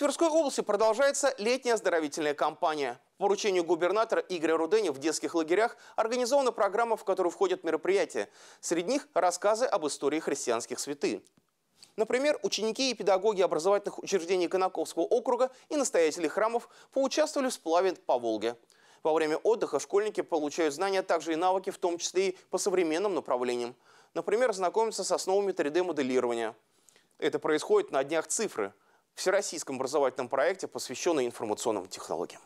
Тверской области продолжается летняя оздоровительная кампания. По поручению губернатора Игоря Рудени в детских лагерях организована программа, в которую входят мероприятия. Среди них рассказы об истории христианских святых. Например, ученики и педагоги образовательных учреждений Конаковского округа и настоятели храмов поучаствовали в сплаве по Волге. Во время отдыха школьники получают знания, а также и навыки, в том числе и по современным направлениям. Например, знакомятся с основами 3D-моделирования. Это происходит на днях цифры – всероссийском образовательном проекте, посвященном информационным технологиям.